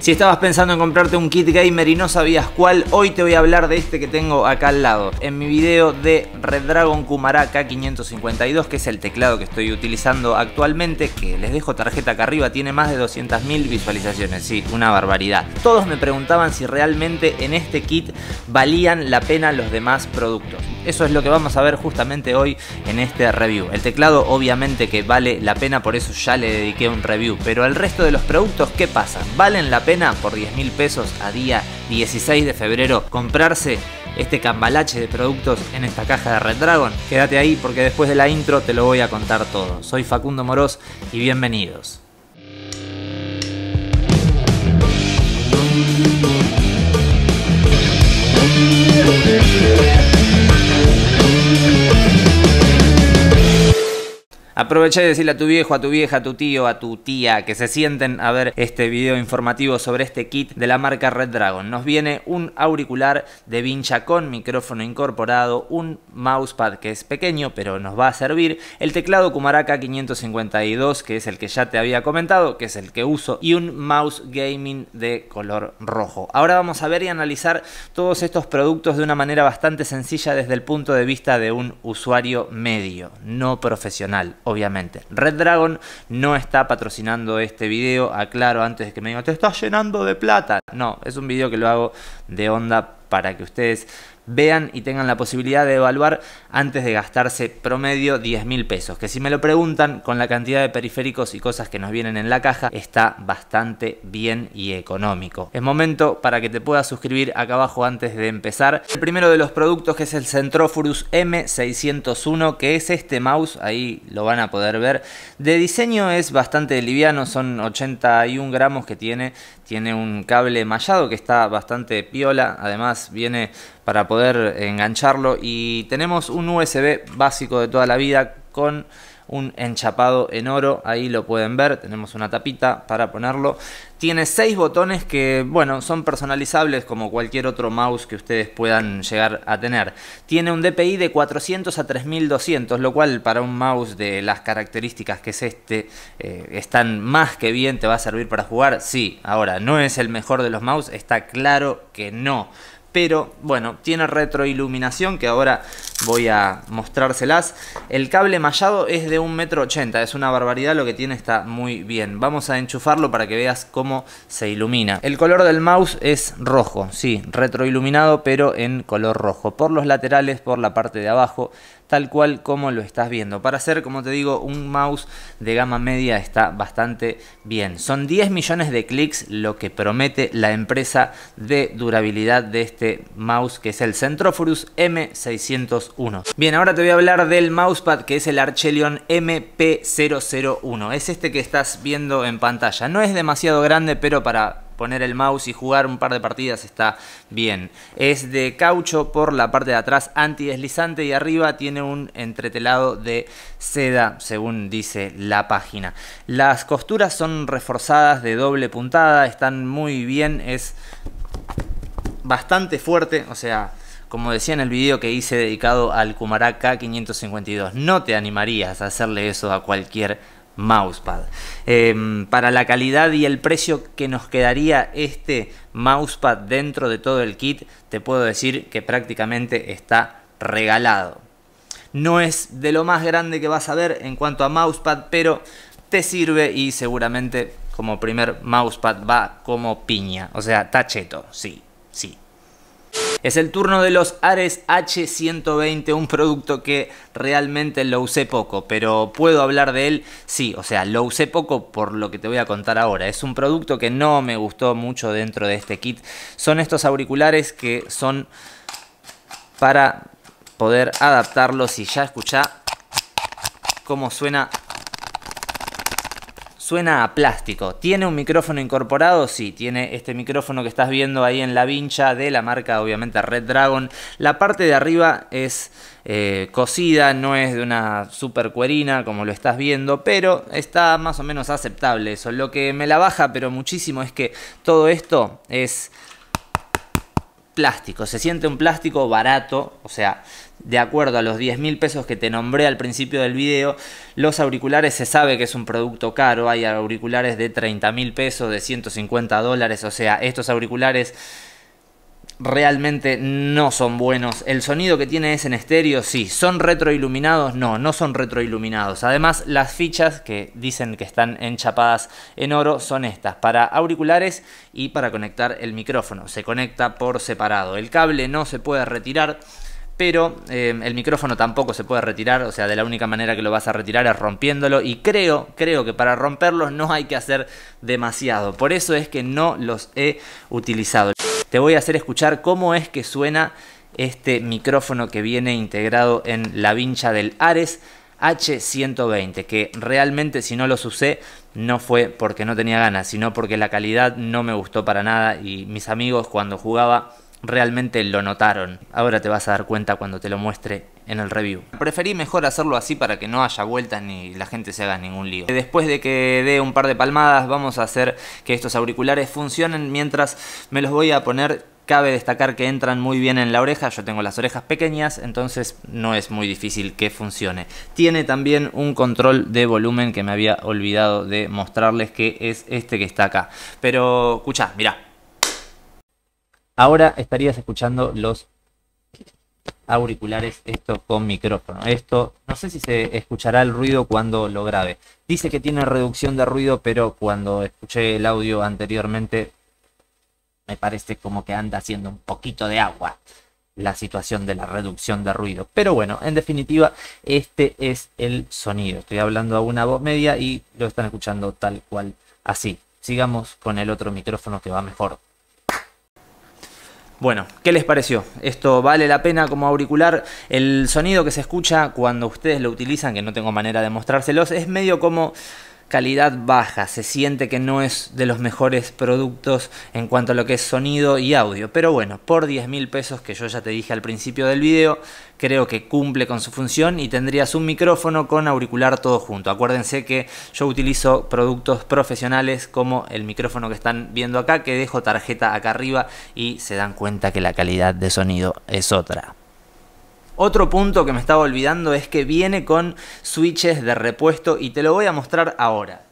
Si estabas pensando en comprarte un kit gamer y no sabías cuál, hoy te voy a hablar de este que tengo acá al lado. En mi video de Red Dragon Kumara K552, que es el teclado que estoy utilizando actualmente, que les dejo tarjeta acá arriba, tiene más de 200.000 visualizaciones, sí, una barbaridad. Todos me preguntaban si realmente en este kit valían la pena los demás productos. Eso es lo que vamos a ver justamente hoy en este review. El teclado obviamente que vale la pena, por eso ya le dediqué un review, pero el resto de los productos, ¿qué pasa? ¿Valen la pena? pena por 10 mil pesos a día 16 de febrero comprarse este cambalache de productos en esta caja de Red Dragon? Quédate ahí porque después de la intro te lo voy a contar todo. Soy Facundo Moros y bienvenidos. Aprovecha y decirle a tu viejo, a tu vieja, a tu tío, a tu tía que se sienten a ver este video informativo sobre este kit de la marca Red Dragon. Nos viene un auricular de vincha con micrófono incorporado, un mousepad que es pequeño pero nos va a servir, el teclado Kumaraca 552 que es el que ya te había comentado, que es el que uso, y un mouse gaming de color rojo. Ahora vamos a ver y analizar todos estos productos de una manera bastante sencilla desde el punto de vista de un usuario medio, no profesional, obviamente obviamente. Red Dragon no está patrocinando este video, aclaro antes de que me digan, te estás llenando de plata. No, es un video que lo hago de onda para que ustedes vean y tengan la posibilidad de evaluar antes de gastarse promedio 10 mil pesos. Que si me lo preguntan, con la cantidad de periféricos y cosas que nos vienen en la caja, está bastante bien y económico. Es momento para que te puedas suscribir acá abajo antes de empezar. El primero de los productos que es el Centroforus M601, que es este mouse, ahí lo van a poder ver. De diseño es bastante liviano, son 81 gramos que tiene, tiene un cable mallado que está bastante piola, además viene para poder engancharlo y tenemos un USB básico de toda la vida con un enchapado en oro, ahí lo pueden ver, tenemos una tapita para ponerlo. Tiene seis botones que, bueno, son personalizables como cualquier otro mouse que ustedes puedan llegar a tener. Tiene un DPI de 400 a 3200, lo cual para un mouse de las características que es este, eh, están más que bien, te va a servir para jugar. Sí, ahora, ¿no es el mejor de los mouse? Está claro que no pero bueno, tiene retroiluminación que ahora voy a mostrárselas. El cable mallado es de 1,80m, es una barbaridad lo que tiene, está muy bien. Vamos a enchufarlo para que veas cómo se ilumina. El color del mouse es rojo, sí, retroiluminado pero en color rojo. Por los laterales, por la parte de abajo, tal cual como lo estás viendo. Para hacer, como te digo, un mouse de gama media está bastante bien. Son 10 millones de clics lo que promete la empresa de durabilidad de este mouse que es el Centrophorus M600. Bien, ahora te voy a hablar del mousepad que es el Archelion MP001. Es este que estás viendo en pantalla. No es demasiado grande, pero para poner el mouse y jugar un par de partidas está bien. Es de caucho por la parte de atrás antideslizante y arriba tiene un entretelado de seda, según dice la página. Las costuras son reforzadas de doble puntada, están muy bien, es bastante fuerte, o sea, como decía en el video que hice dedicado al k 552, no te animarías a hacerle eso a cualquier mousepad. Em, para la calidad y el precio que nos quedaría este mousepad dentro de todo el kit, te puedo decir que prácticamente está regalado. No es de lo más grande que vas a ver en cuanto a mousepad, pero te sirve y seguramente como primer mousepad va como piña. O sea, tacheto, sí, sí, es el turno de los Ares H120, un producto que realmente lo usé poco, pero puedo hablar de él, sí, o sea, lo usé poco por lo que te voy a contar ahora. Es un producto que no me gustó mucho dentro de este kit. Son estos auriculares que son para poder adaptarlos y ya escuchá cómo suena suena a plástico. ¿Tiene un micrófono incorporado? Sí, tiene este micrófono que estás viendo ahí en la vincha de la marca, obviamente Red Dragon. La parte de arriba es cosida, eh, cocida, no es de una super cuerina como lo estás viendo, pero está más o menos aceptable eso. Lo que me la baja, pero muchísimo, es que todo esto es plástico. Se siente un plástico barato, o sea, de acuerdo a los 10 mil pesos que te nombré al principio del video, los auriculares se sabe que es un producto caro, hay auriculares de 30 mil pesos, de 150 dólares, o sea, estos auriculares realmente no son buenos. El sonido que tiene es en estéreo, sí. ¿Son retroiluminados? No, no son retroiluminados. Además, las fichas que dicen que están enchapadas en oro son estas, para auriculares y para conectar el micrófono. Se conecta por separado. El cable no se puede retirar pero em, el micrófono tampoco se puede retirar, o sea, de la única manera que lo vas a retirar es rompiéndolo y creo, creo que para romperlos no hay que hacer demasiado, por eso es que no los he utilizado. Te voy a hacer escuchar cómo es que suena este micrófono que viene integrado en la vincha del Ares H120, que realmente si no los usé no fue porque no tenía ganas, sino porque la calidad no me gustó para nada y mis amigos cuando jugaba realmente lo notaron. Ahora te vas a dar cuenta cuando te lo muestre en el review. Preferí mejor hacerlo así para que no haya vueltas ni la gente se haga ningún lío. Eh, después de que dé un par de palmadas vamos a hacer que estos auriculares funcionen mientras me los voy a poner Cabe destacar que entran muy bien en la oreja, yo tengo las orejas pequeñas, entonces no es muy difícil que funcione. Tiene también un control de volumen que me había olvidado de mostrarles, que es este que está acá. Pero escucha, mira. Ahora estarías escuchando los auriculares, esto con micrófono. Esto, no sé si se escuchará el ruido cuando lo grabe. Dice que tiene reducción de ruido, pero cuando escuché el audio anteriormente, me parece como que anda haciendo un poquito de agua la situación de la reducción de ruido. Pero bueno, en definitiva, este es el sonido. Estoy hablando a una voz media y lo están escuchando tal cual así. Sigamos con el otro micrófono que va mejor. Bueno, ¿qué les pareció? Esto vale la pena como auricular. El sonido que se escucha cuando ustedes lo utilizan, que no tengo manera de mostrárselos, es medio como calidad baja, se siente que no es de los mejores productos en cuanto a lo que es sonido y audio, pero bueno, por 10 mil pesos que yo ya te dije al principio del video, creo que cumple con su función y tendrías un micrófono con auricular todo junto. Acuérdense que yo utilizo productos profesionales como el micrófono que están viendo acá, que dejo tarjeta acá arriba y se dan cuenta que la calidad de sonido es otra. Otro punto que me estaba olvidando es que viene con switches de repuesto y te lo voy a mostrar ahora.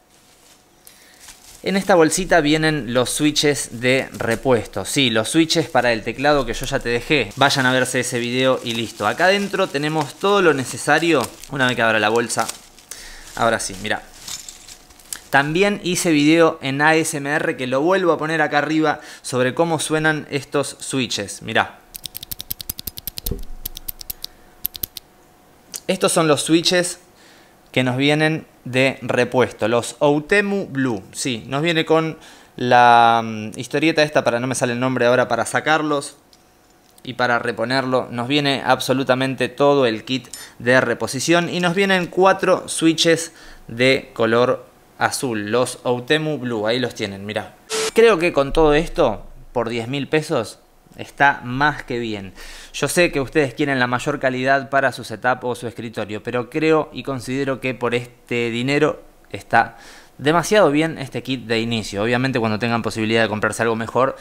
En esta bolsita vienen los switches de repuesto. Sí, los switches para el teclado que yo ya te dejé. Vayan a verse ese video y listo. Acá adentro tenemos todo lo necesario. Una vez que abra la bolsa. Ahora sí, mira. También hice video en ASMR que lo vuelvo a poner acá arriba sobre cómo suenan estos switches. Mirá. Estos son los switches que nos vienen de repuesto, los Outemu Blue. Sí, nos viene con la mm, historieta esta, para no me sale el nombre ahora, para sacarlos y para reponerlo. Nos viene absolutamente todo el kit de reposición y nos vienen cuatro switches de color azul, los Outemu Blue. Ahí los tienen, mirá. Creo que con todo esto, por 10 mil pesos, está más que bien. Yo sé que ustedes quieren la mayor calidad para su setup o su escritorio, pero creo y considero que por este dinero está demasiado bien este kit de inicio. Obviamente cuando tengan posibilidad de comprarse algo mejor,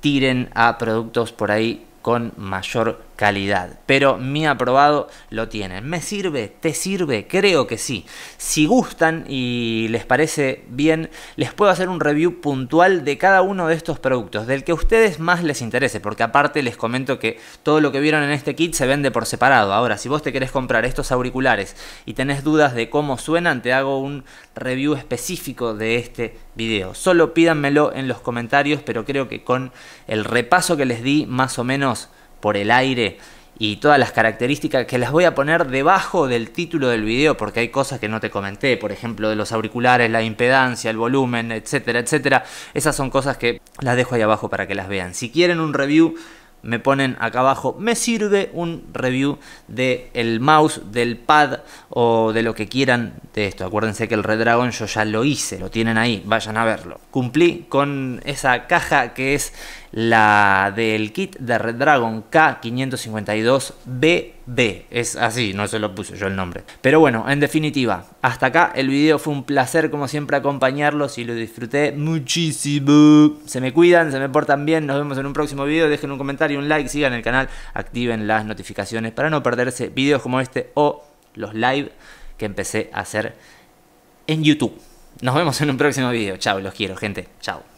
tiren a productos por ahí con mayor calidad. Pero mi aprobado lo tienen. ¿Me sirve? ¿Te sirve? Creo que sí. Si gustan y les parece bien, les puedo hacer un review puntual de cada uno de estos productos, del que a ustedes más les interese, porque aparte les comento que todo lo que vieron en este kit se vende por separado. Ahora, si vos te querés comprar estos auriculares y tenés dudas de cómo suenan, te hago un review específico de este video. Solo pídanmelo en los comentarios, pero creo que con el repaso que les di, más o menos por el aire y todas las características que las voy a poner debajo del título del video porque hay cosas que no te comenté, por ejemplo, de los auriculares, la impedancia, el volumen, etcétera, etcétera. Esas son cosas que las dejo ahí abajo para que las vean. Si quieren un review me ponen acá abajo, me sirve un review del el mouse, del pad o de lo que quieran de esto. Acuérdense que el Redragon yo ya lo hice, lo tienen ahí, vayan a verlo. Cumplí con esa caja que es la del kit de Red Dragon K552BB. Es así, no se lo puse yo el nombre. Pero bueno, en definitiva, hasta acá el video fue un placer como siempre acompañarlos y lo disfruté muchísimo. Se me cuidan, se me portan bien, nos vemos en un próximo video, dejen un comentario, un like, sigan el canal, activen las notificaciones para no perderse videos como este o los live que empecé a hacer en YouTube. Nos vemos en un próximo video. Chao, los quiero, gente. Chao.